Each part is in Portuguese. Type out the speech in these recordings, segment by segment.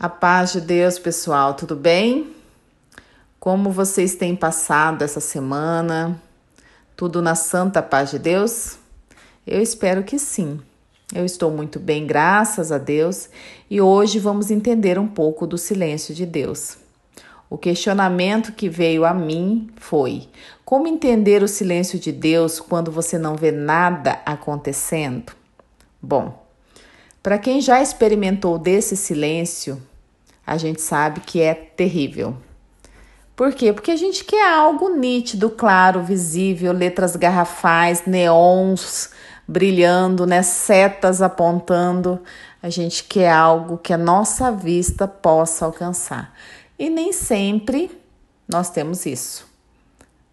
A paz de Deus, pessoal, tudo bem? Como vocês têm passado essa semana? Tudo na santa paz de Deus? Eu espero que sim. Eu estou muito bem, graças a Deus, e hoje vamos entender um pouco do silêncio de Deus. O questionamento que veio a mim foi: como entender o silêncio de Deus quando você não vê nada acontecendo? Bom, para quem já experimentou desse silêncio, a gente sabe que é terrível. Por quê? Porque a gente quer algo nítido, claro, visível, letras garrafais, neons brilhando, né, setas apontando. A gente quer algo que a nossa vista possa alcançar. E nem sempre nós temos isso.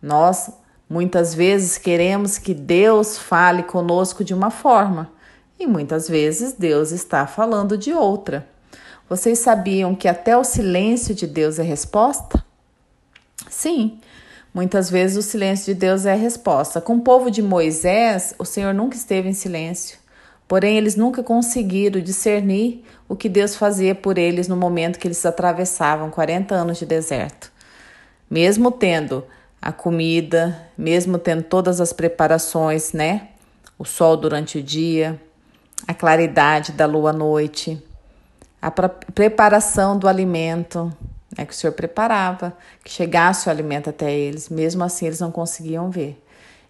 Nós muitas vezes queremos que Deus fale conosco de uma forma, e muitas vezes Deus está falando de outra. Vocês sabiam que até o silêncio de Deus é resposta? Sim, muitas vezes o silêncio de Deus é resposta. Com o povo de Moisés, o Senhor nunca esteve em silêncio. Porém, eles nunca conseguiram discernir o que Deus fazia por eles no momento que eles atravessavam 40 anos de deserto. Mesmo tendo a comida, mesmo tendo todas as preparações, né? O sol durante o dia, a claridade da lua à noite, a preparação do alimento, né, que o Senhor preparava, que chegasse o alimento até eles, mesmo assim eles não conseguiam ver.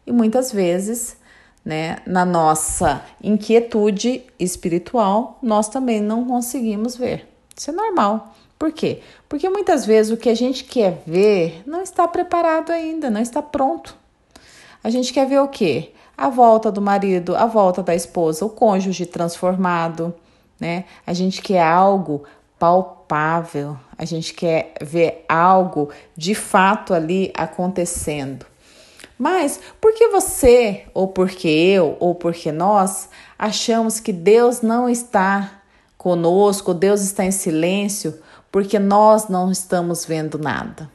E muitas vezes, né, na nossa inquietude espiritual, nós também não conseguimos ver. Isso é normal. Por quê? Porque muitas vezes o que a gente quer ver não está preparado ainda, não está pronto. A gente quer ver o quê? A volta do marido, a volta da esposa, o cônjuge transformado, né? A gente quer algo palpável, a gente quer ver algo de fato ali acontecendo. Mas por que você, ou porque eu, ou porque nós achamos que Deus não está conosco, Deus está em silêncio, porque nós não estamos vendo nada?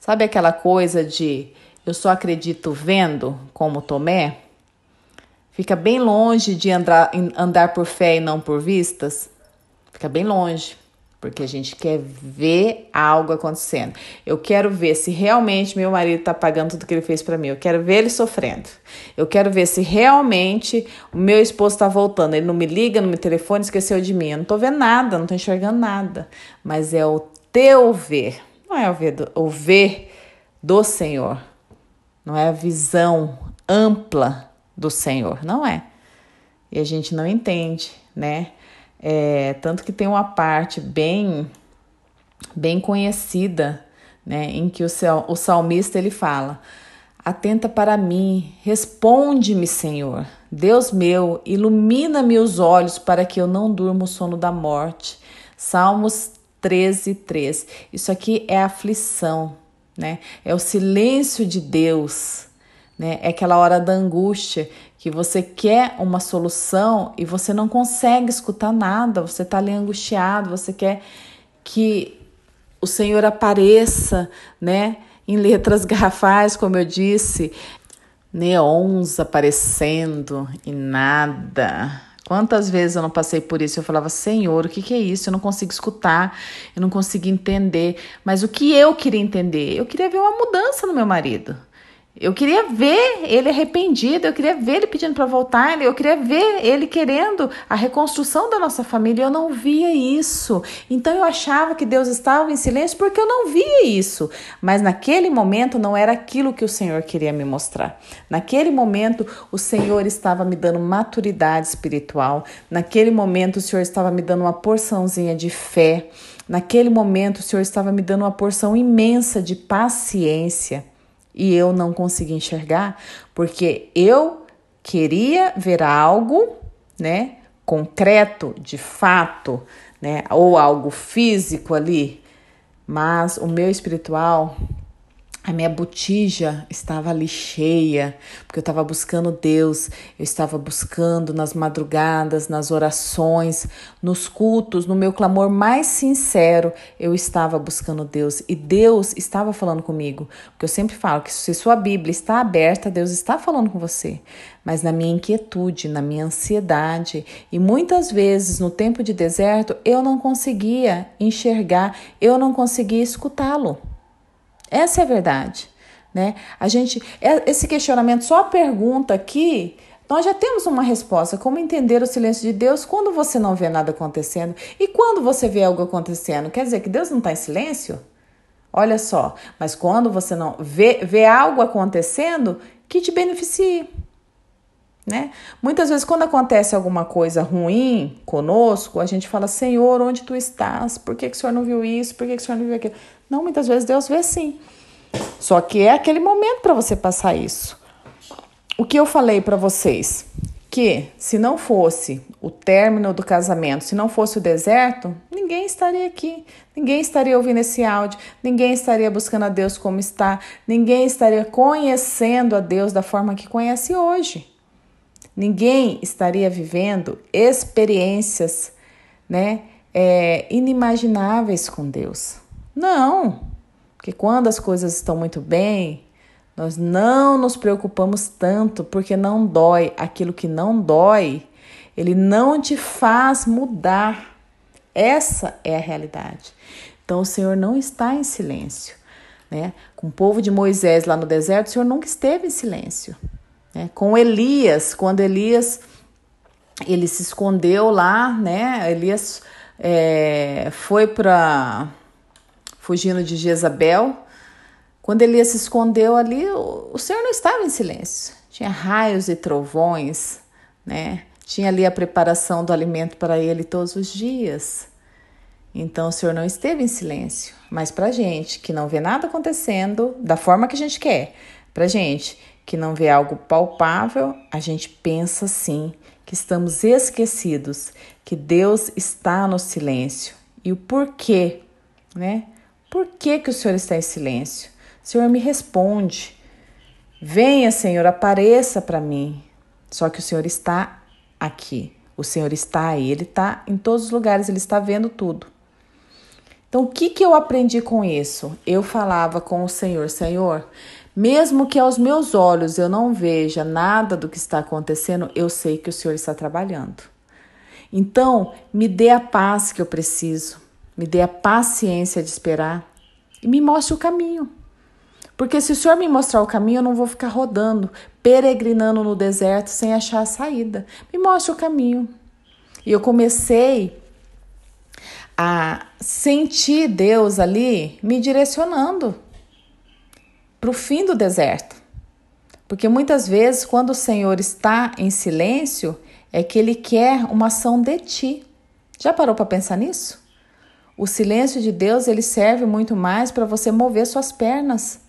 Sabe aquela coisa de eu só acredito vendo, como Tomé? Fica bem longe de andar, andar por fé e não por vistas. Fica bem longe, porque a gente quer ver algo acontecendo. Eu quero ver se realmente meu marido está pagando tudo que ele fez para mim. Eu quero ver ele sofrendo. Eu quero ver se realmente o meu esposo está voltando. Ele não me liga, não me telefone, esqueceu de mim. Eu não estou vendo nada, não estou enxergando nada. Mas é o teu ver, não é o ver do, o ver do Senhor. Não é a visão ampla do Senhor, não é? E a gente não entende, né? É, tanto que tem uma parte bem, bem conhecida, né, em que o, o salmista ele fala: Atenta para mim, responde-me, Senhor. Deus meu, ilumina-me os olhos para que eu não durma o sono da morte. Salmos 13, 3. Isso aqui é aflição, né? É o silêncio de Deus né? É aquela hora da angústia que você quer uma solução e você não consegue escutar nada, você está ali angustiado, você quer que o Senhor apareça, né? Em letras garrafais, como eu disse, neons aparecendo e nada. Quantas vezes eu não passei por isso? Eu falava, Senhor, o que, que é isso? Eu não consigo escutar, eu não consigo entender. Mas o que eu queria entender? Eu queria ver uma mudança no meu marido. Eu queria ver ele arrependido, eu queria ver ele pedindo para voltar, eu queria ver ele querendo a reconstrução da nossa família. Eu não via isso. Então eu achava que Deus estava em silêncio porque eu não via isso. Mas naquele momento não era aquilo que o Senhor queria me mostrar. Naquele momento o Senhor estava me dando maturidade espiritual. Naquele momento o Senhor estava me dando uma porçãozinha de fé. Naquele momento o Senhor estava me dando uma porção imensa de paciência e eu não consegui enxergar porque eu queria ver algo, né, concreto, de fato, né, ou algo físico ali, mas o meu espiritual a minha botija estava ali cheia, porque eu estava buscando Deus, eu estava buscando nas madrugadas, nas orações, nos cultos, no meu clamor mais sincero, eu estava buscando Deus e Deus estava falando comigo. Porque eu sempre falo que se sua Bíblia está aberta, Deus está falando com você. Mas na minha inquietude, na minha ansiedade e muitas vezes no tempo de deserto, eu não conseguia enxergar, eu não conseguia escutá-lo. Essa é a verdade, né? A gente é, esse questionamento só a pergunta aqui nós já temos uma resposta. Como entender o silêncio de Deus quando você não vê nada acontecendo? E quando você vê algo acontecendo? Quer dizer que Deus não está em silêncio? Olha só, mas quando você não vê, vê algo acontecendo que te beneficie. Né? Muitas vezes, quando acontece alguma coisa ruim conosco, a gente fala: Senhor, onde tu estás? Por que, que o Senhor não viu isso? Por que, que o Senhor não viu aquilo? Não, muitas vezes Deus vê sim. Só que é aquele momento para você passar isso. O que eu falei para vocês? Que se não fosse o término do casamento, se não fosse o deserto, ninguém estaria aqui, ninguém estaria ouvindo esse áudio, ninguém estaria buscando a Deus como está, ninguém estaria conhecendo a Deus da forma que conhece hoje. Ninguém estaria vivendo experiências né, é, inimagináveis com Deus. Não, porque quando as coisas estão muito bem, nós não nos preocupamos tanto porque não dói. Aquilo que não dói, ele não te faz mudar. Essa é a realidade. Então o Senhor não está em silêncio. Né? Com o povo de Moisés lá no deserto, o Senhor nunca esteve em silêncio. Né? Com Elias, quando Elias ele se escondeu lá, né? Elias é, foi para fugindo de Jezabel. Quando Elias se escondeu ali, o Senhor não estava em silêncio. Tinha raios e trovões, né? Tinha ali a preparação do alimento para ele todos os dias. Então o Senhor não esteve em silêncio. Mas para gente que não vê nada acontecendo da forma que a gente quer, para gente que não vê algo palpável, a gente pensa sim que estamos esquecidos, que Deus está no silêncio. E o porquê, né? Por que, que o Senhor está em silêncio? O Senhor me responde. Venha, Senhor, apareça para mim. Só que o Senhor está aqui. O Senhor está aí. Ele está em todos os lugares. Ele está vendo tudo. Então, o que, que eu aprendi com isso? Eu falava com o Senhor: Senhor, mesmo que aos meus olhos eu não veja nada do que está acontecendo, eu sei que o Senhor está trabalhando. Então, me dê a paz que eu preciso me dê a paciência de esperar e me mostre o caminho. Porque se o Senhor me mostrar o caminho, eu não vou ficar rodando, peregrinando no deserto sem achar a saída. Me mostre o caminho. E eu comecei a sentir Deus ali me direcionando para o fim do deserto. Porque muitas vezes, quando o Senhor está em silêncio, é que Ele quer uma ação de ti. Já parou para pensar nisso? O silêncio de Deus ele serve muito mais para você mover suas pernas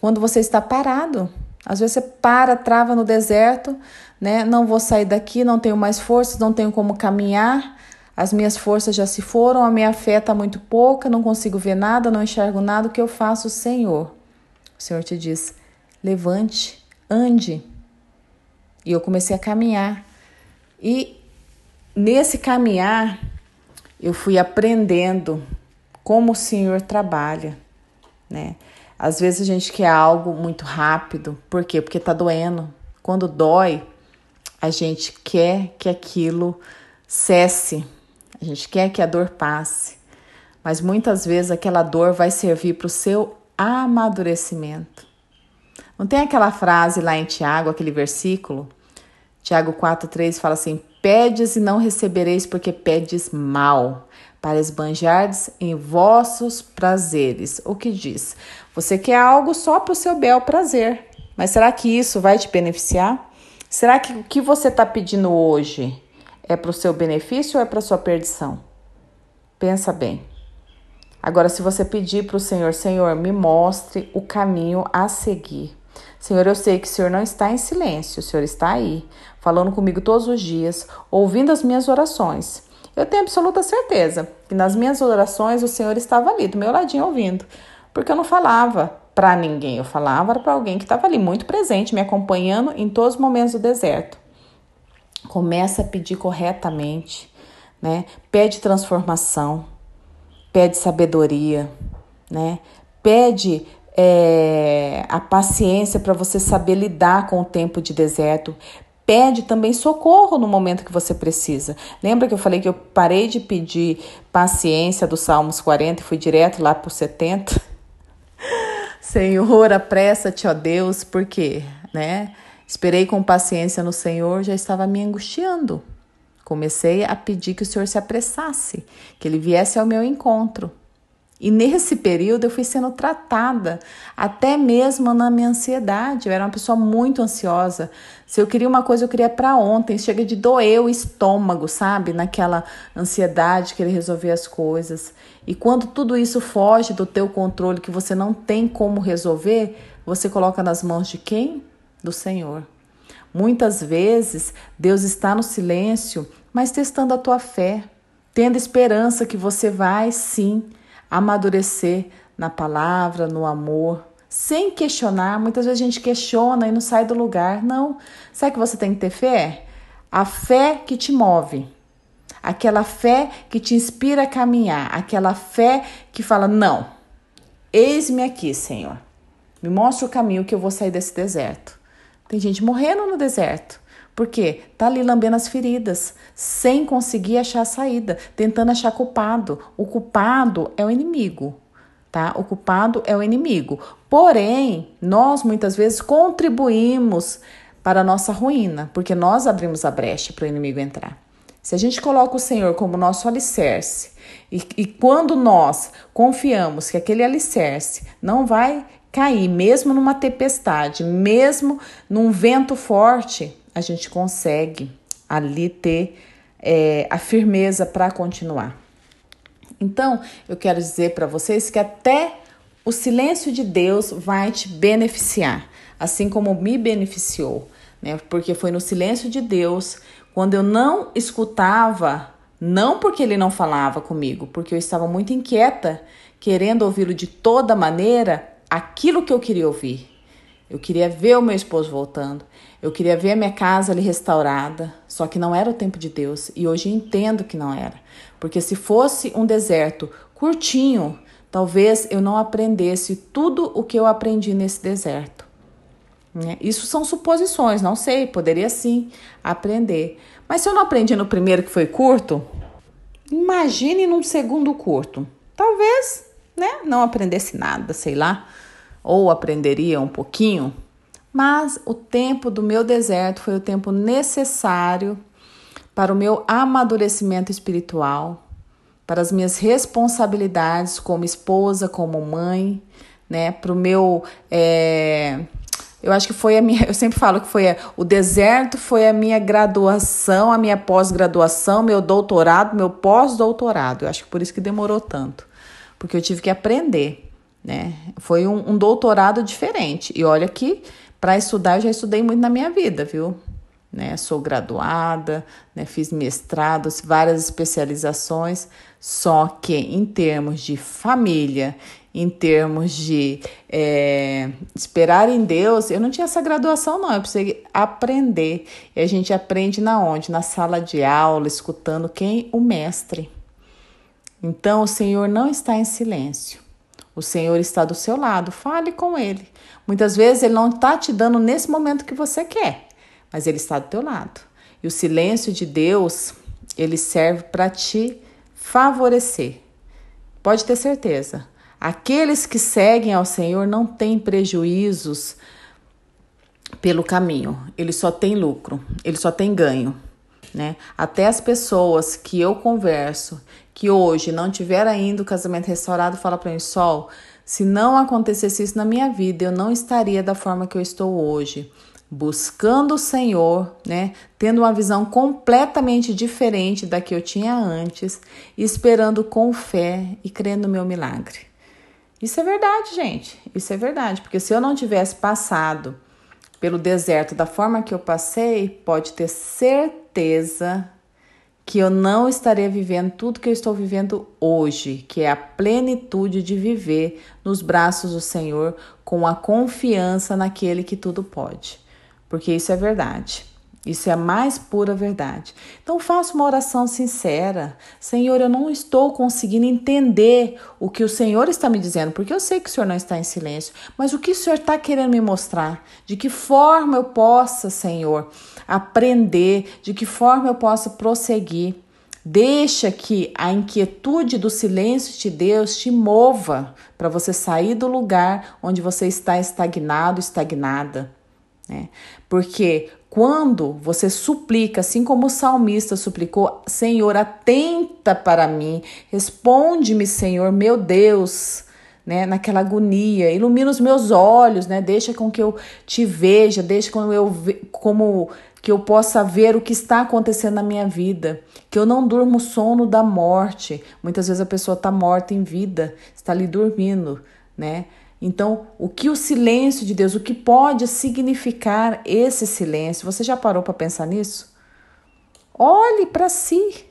quando você está parado. Às vezes você para, trava no deserto, né? Não vou sair daqui, não tenho mais forças, não tenho como caminhar. As minhas forças já se foram, a minha fé está muito pouca, não consigo ver nada, não enxergo nada. O que eu faço, Senhor? O Senhor te diz: levante, ande. E eu comecei a caminhar. E nesse caminhar, eu fui aprendendo como o Senhor trabalha, né? Às vezes a gente quer algo muito rápido, por quê? Porque tá doendo. Quando dói, a gente quer que aquilo cesse, a gente quer que a dor passe, mas muitas vezes aquela dor vai servir para o seu amadurecimento. Não tem aquela frase lá em Tiago, aquele versículo? Tiago 4,3 fala assim: Pedes e não recebereis, porque pedes mal, para esbanjardes em vossos prazeres. O que diz? Você quer algo só para o seu bel prazer, mas será que isso vai te beneficiar? Será que o que você está pedindo hoje é para o seu benefício ou é para sua perdição? Pensa bem. Agora, se você pedir para o Senhor, Senhor, me mostre o caminho a seguir Senhor, eu sei que o Senhor não está em silêncio, o Senhor está aí, falando comigo todos os dias, ouvindo as minhas orações. Eu tenho absoluta certeza que nas minhas orações o Senhor estava ali, do meu ladinho ouvindo, porque eu não falava para ninguém, eu falava para alguém que estava ali muito presente, me acompanhando em todos os momentos do deserto. Começa a pedir corretamente, né? Pede transformação, pede sabedoria, né? Pede é, a paciência para você saber lidar com o tempo de deserto. Pede também socorro no momento que você precisa. Lembra que eu falei que eu parei de pedir paciência do Salmos 40 e fui direto lá para 70? Senhor, apressa-te, ó Deus, porque, né? Esperei com paciência no Senhor, já estava me angustiando. Comecei a pedir que o Senhor se apressasse, que ele viesse ao meu encontro. E nesse período eu fui sendo tratada, até mesmo na minha ansiedade. Eu era uma pessoa muito ansiosa. Se eu queria uma coisa, eu queria para ontem. Chega de doer o estômago, sabe? Naquela ansiedade, ele resolver as coisas. E quando tudo isso foge do teu controle, que você não tem como resolver, você coloca nas mãos de quem? Do Senhor. Muitas vezes Deus está no silêncio, mas testando a tua fé, tendo esperança que você vai sim amadurecer na palavra, no amor, sem questionar. Muitas vezes a gente questiona e não sai do lugar. Não. Sabe que você tem que ter fé? A fé que te move. Aquela fé que te inspira a caminhar, aquela fé que fala: "Não. Eis-me aqui, Senhor. Me mostra o caminho que eu vou sair desse deserto." Tem gente morrendo no deserto. Porque tá ali lambendo as feridas, sem conseguir achar a saída, tentando achar culpado. O culpado é o inimigo, tá? O culpado é o inimigo. Porém, nós muitas vezes contribuímos para a nossa ruína, porque nós abrimos a brecha para o inimigo entrar. Se a gente coloca o Senhor como nosso alicerce, e, e, quando nós confiamos que aquele alicerce não vai cair, mesmo numa tempestade, mesmo num vento forte, a gente consegue ali ter é, a firmeza para continuar. Então, eu quero dizer para vocês que até o silêncio de Deus vai te beneficiar, assim como me beneficiou, né? Porque foi no silêncio de Deus, quando eu não escutava, não porque ele não falava comigo, porque eu estava muito inquieta, querendo ouvi-lo de toda maneira, aquilo que eu queria ouvir. Eu queria ver o meu esposo voltando. Eu queria ver a minha casa ali restaurada, só que não era o tempo de Deus e hoje entendo que não era, porque se fosse um deserto curtinho, talvez eu não aprendesse tudo o que eu aprendi nesse deserto. Né? Isso são suposições, não sei, poderia sim aprender. Mas se eu não aprendi no primeiro que foi curto, imagine num segundo curto. Talvez, né, não aprendesse nada, sei lá, ou aprenderia um pouquinho, mas o tempo do meu deserto foi o tempo necessário para o meu amadurecimento espiritual, para as minhas responsabilidades como esposa, como mãe, né? Para o meu. É... Eu acho que foi a minha. Eu sempre falo que foi a, o deserto foi a minha graduação, a minha pós-graduação, meu doutorado, meu pós-doutorado. Eu acho que por isso que demorou tanto, porque eu tive que aprender, né? Foi um, um doutorado diferente. E olha que para estudar, eu já estudei muito na minha vida, viu? Né? Sou graduada, né? fiz mestrado, várias especializações, só que em termos de família, em termos de é, esperar em Deus, eu não tinha essa graduação, não. Eu precisei aprender. E a gente aprende na onde? Na sala de aula, escutando quem? O mestre. Então, o Senhor não está em silêncio. O Senhor está do seu lado. Fale com Ele. Muitas vezes ele não está te dando nesse momento que você quer, mas ele está do teu lado. E o silêncio de Deus, ele serve para te favorecer. Pode ter certeza. Aqueles que seguem ao Senhor não têm prejuízos pelo caminho, ele só tem lucro, ele só tem ganho. Né? Até as pessoas que eu converso, que hoje não tiveram ainda o casamento restaurado, fala para mim, Sol, se não acontecesse isso na minha vida, eu não estaria da forma que eu estou hoje buscando o Senhor, né? Tendo uma visão completamente diferente da que eu tinha antes, esperando com fé e crendo no meu milagre. Isso é verdade, gente. Isso é verdade, porque se eu não tivesse passado pelo deserto da forma que eu passei, pode ter certeza que eu não estarei vivendo tudo que eu estou vivendo hoje, que é a plenitude de viver nos braços do Senhor com a confiança naquele que tudo pode. Porque isso é verdade. Isso é a mais pura verdade. Então faça uma oração sincera. Senhor, eu não estou conseguindo entender o que o Senhor está me dizendo, porque eu sei que o Senhor não está em silêncio, mas o que o Senhor está querendo me mostrar? De que forma eu possa, Senhor, aprender? De que forma eu possa prosseguir? Deixa que a inquietude do silêncio de Deus te mova para você sair do lugar onde você está estagnado, estagnada. Né? Porque quando você suplica, assim como o salmista suplicou, Senhor, atenta para mim, responde-me, Senhor, meu Deus, né, naquela agonia, ilumina os meus olhos, né, deixa com que eu te veja, deixa com eu como que eu possa ver o que está acontecendo na minha vida, que eu não durmo o sono da morte. Muitas vezes a pessoa está morta em vida, está ali dormindo, né? Então, o que o silêncio de Deus, o que pode significar esse silêncio? Você já parou para pensar nisso? Olhe para si,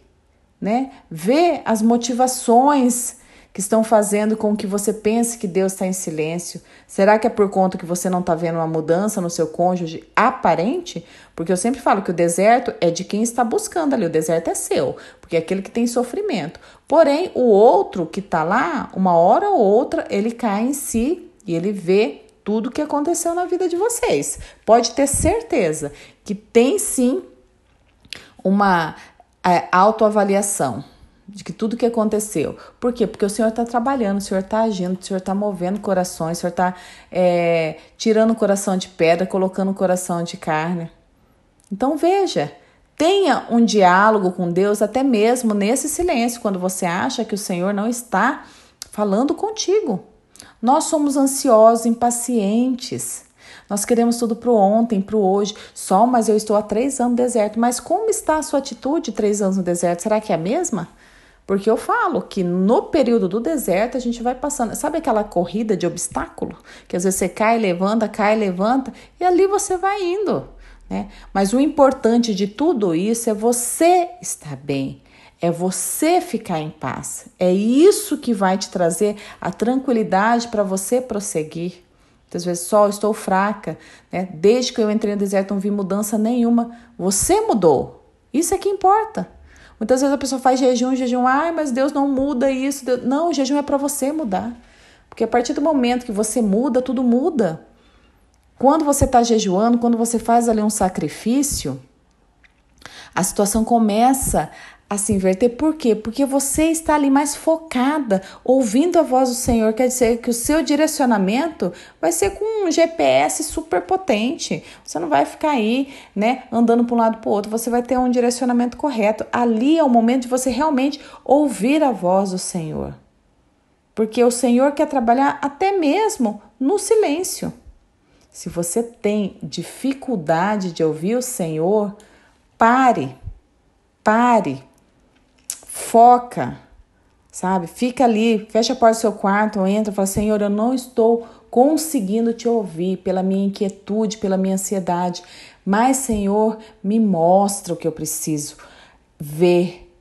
né? Vê as motivações que estão fazendo com que você pense que Deus está em silêncio? Será que é por conta que você não está vendo uma mudança no seu cônjuge aparente? Porque eu sempre falo que o deserto é de quem está buscando ali, o deserto é seu, porque é aquele que tem sofrimento. Porém, o outro que está lá, uma hora ou outra, ele cai em si e ele vê tudo o que aconteceu na vida de vocês. Pode ter certeza que tem sim uma é, autoavaliação de que tudo que aconteceu. Por quê? Porque o Senhor está trabalhando, o Senhor está agindo, o Senhor está movendo corações, o Senhor está é, tirando o coração de pedra, colocando o coração de carne. Então veja, tenha um diálogo com Deus, até mesmo nesse silêncio, quando você acha que o Senhor não está falando contigo. Nós somos ansiosos, impacientes. Nós queremos tudo para o ontem, para o hoje. Só, mas eu estou há três anos no deserto. Mas como está a sua atitude três anos no deserto? Será que é a mesma? Porque eu falo que no período do deserto a gente vai passando. Sabe aquela corrida de obstáculo? Que às vezes você cai, levanta, cai, levanta, e ali você vai indo. Né? Mas o importante de tudo isso é você estar bem, é você ficar em paz. É isso que vai te trazer a tranquilidade para você prosseguir. Muitas vezes, só estou fraca, né? desde que eu entrei no deserto não vi mudança nenhuma. Você mudou. Isso é que importa. Muitas vezes a pessoa faz jejum, jejum, ai, mas Deus não muda isso. Deus... Não, o jejum é para você mudar. Porque a partir do momento que você muda, tudo muda. Quando você está jejuando, quando você faz ali um sacrifício, a situação começa a se inverter. Por quê? Porque você está ali mais focada, ouvindo a voz do Senhor, quer dizer que o seu direcionamento vai ser com um GPS super potente. Você não vai ficar aí, né, andando para um lado para o outro, você vai ter um direcionamento correto. Ali é o momento de você realmente ouvir a voz do Senhor. Porque o Senhor quer trabalhar até mesmo no silêncio. Se você tem dificuldade de ouvir o Senhor, Pare, pare, foca, sabe? Fica ali, fecha a porta do seu quarto, entra, fala: Senhor, eu não estou conseguindo te ouvir pela minha inquietude, pela minha ansiedade, mas, Senhor, me mostra o que eu preciso ver,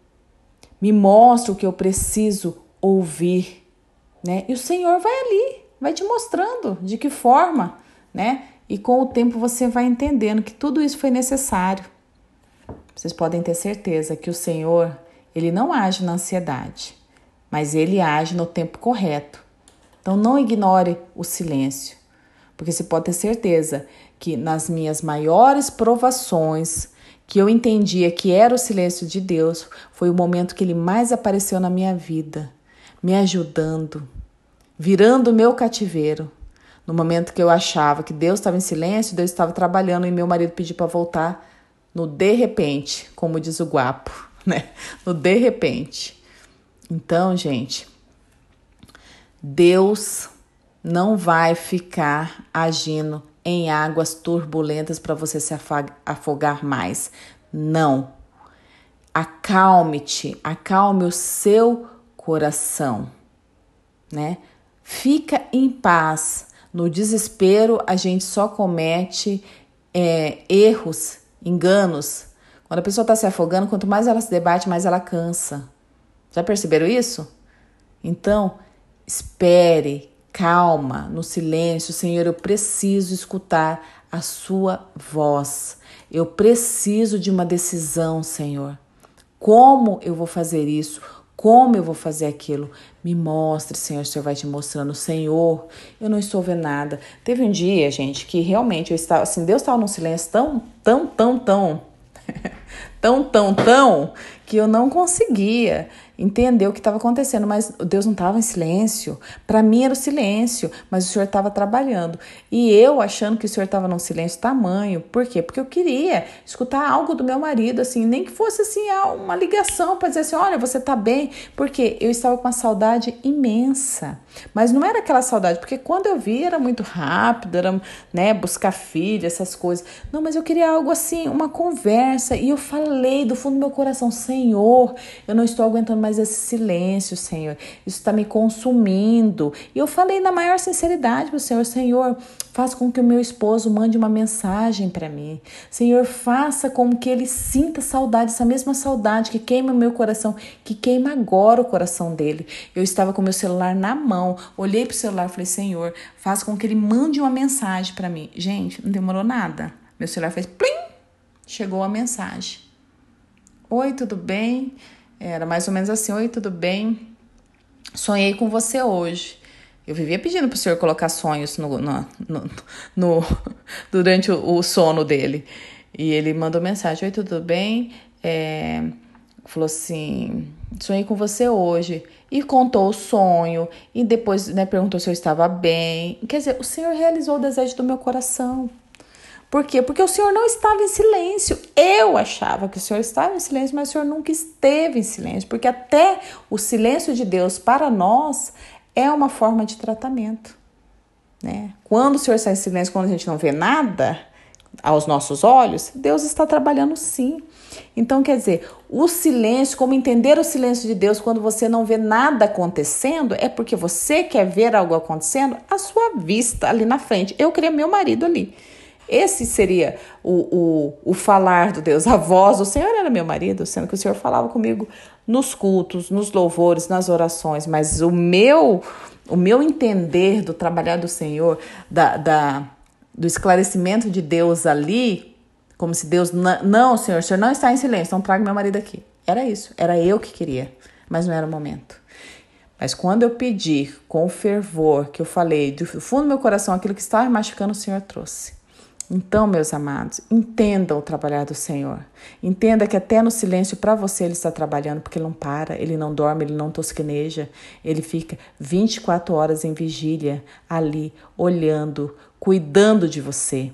me mostra o que eu preciso ouvir, né? E o Senhor vai ali, vai te mostrando de que forma, né? E com o tempo você vai entendendo que tudo isso foi necessário vocês podem ter certeza que o Senhor, ele não age na ansiedade, mas ele age no tempo correto. Então não ignore o silêncio, porque você pode ter certeza que nas minhas maiores provações, que eu entendia que era o silêncio de Deus, foi o momento que ele mais apareceu na minha vida, me ajudando, virando o meu cativeiro. No momento que eu achava que Deus estava em silêncio, Deus estava trabalhando e meu marido pediu para voltar no de repente, como diz o guapo, né? No de repente. Então, gente, Deus não vai ficar agindo em águas turbulentas para você se afogar mais. Não. Acalme-te, acalme o seu coração, né? Fica em paz. No desespero, a gente só comete é, erros enganos. Quando a pessoa está se afogando, quanto mais ela se debate, mais ela cansa. Já perceberam isso? Então, espere, calma, no silêncio, Senhor, eu preciso escutar a sua voz. Eu preciso de uma decisão, Senhor. Como eu vou fazer isso? como eu vou fazer aquilo. Me mostre, Senhor, o Senhor vai te mostrando. Senhor, eu não estou vendo nada. Teve um dia, gente, que realmente eu estava, assim, Deus estava num silêncio tão, tão, tão, tão, tão, tão, tão, que eu não conseguia entender o que estava acontecendo, mas Deus não estava em silêncio. Para mim era o silêncio, mas o Senhor estava trabalhando. E eu achando que o Senhor estava num silêncio tamanho, por quê? Porque eu queria escutar algo do meu marido, assim, nem que fosse assim uma ligação para dizer assim, olha, você está bem, porque eu estava com uma saudade imensa mas não era aquela saudade, porque quando eu vi era muito rápido, era, né, buscar filho, essas coisas. Não, mas eu queria algo assim, uma conversa. E eu falei do fundo do meu coração: Senhor, eu não estou aguentando mais esse silêncio, Senhor. Isso está me consumindo. E eu falei na maior sinceridade para o Senhor: Senhor, faça com que o meu esposo mande uma mensagem para mim. Senhor, faça com que ele sinta saudade, essa mesma saudade que queima o meu coração, que queima agora o coração dele. Eu estava com meu celular na mão mão, olhei pro celular e falei: Senhor, faz com que ele mande uma mensagem para mim. Gente, não demorou nada. Meu celular fez plim, chegou a mensagem. Oi, tudo bem? Era mais ou menos assim: Oi, tudo bem? Sonhei com você hoje. Eu vivia pedindo pro senhor colocar sonhos no, no, no, no durante o, o, sono dele. E ele mandou mensagem: Oi, tudo bem? É, falou assim: sonhei com você hoje. E contou o sonho, e depois né, perguntou se eu estava bem. Quer dizer, o Senhor realizou o desejo do meu coração. Por quê? Porque o Senhor não estava em silêncio. Eu achava que o Senhor estava em silêncio, mas o Senhor nunca esteve em silêncio. Porque até o silêncio de Deus para nós é uma forma de tratamento. Né? Quando o Senhor está em silêncio, quando a gente não vê nada aos nossos olhos, Deus está trabalhando sim. Então, quer dizer, o silêncio, como entender o silêncio de Deus quando você não vê nada acontecendo, é porque você quer ver algo acontecendo à sua vista ali na frente. Eu queria meu marido ali. Esse seria o, o, o falar do Deus. A voz do Senhor era meu marido, sendo que o Senhor falava comigo nos cultos, nos louvores, nas orações. Mas o meu, o meu entender do trabalhar do Senhor, da, da do esclarecimento de Deus ali, como se Deus. Não, não, senhor, o senhor não está em silêncio, então traga meu marido aqui. Era isso, era eu que queria, mas não era o momento. Mas quando eu pedi com fervor, que eu falei do fundo do meu coração aquilo que estava machucando, o Senhor trouxe. Então, meus amados, entendam o trabalhar do Senhor. Entenda que até no silêncio para você ele está trabalhando, porque ele não para, ele não dorme, ele não tosqueneja, ele fica 24 horas em vigília ali, olhando, cuidando de você.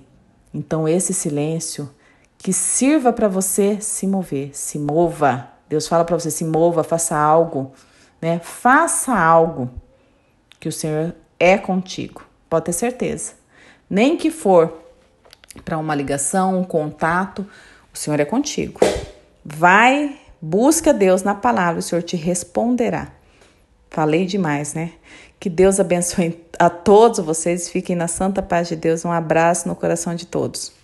Então, esse silêncio que sirva para você se mover, se mova. Deus fala para você: se mova, faça algo, né? Faça algo que o Senhor é contigo, pode ter certeza. Nem que for para uma ligação, um contato, o Senhor é contigo. Vai, busca Deus na palavra, o Senhor te responderá. Falei demais, né? Que Deus abençoe a todos vocês. Fiquem na santa paz de Deus. Um abraço no coração de todos.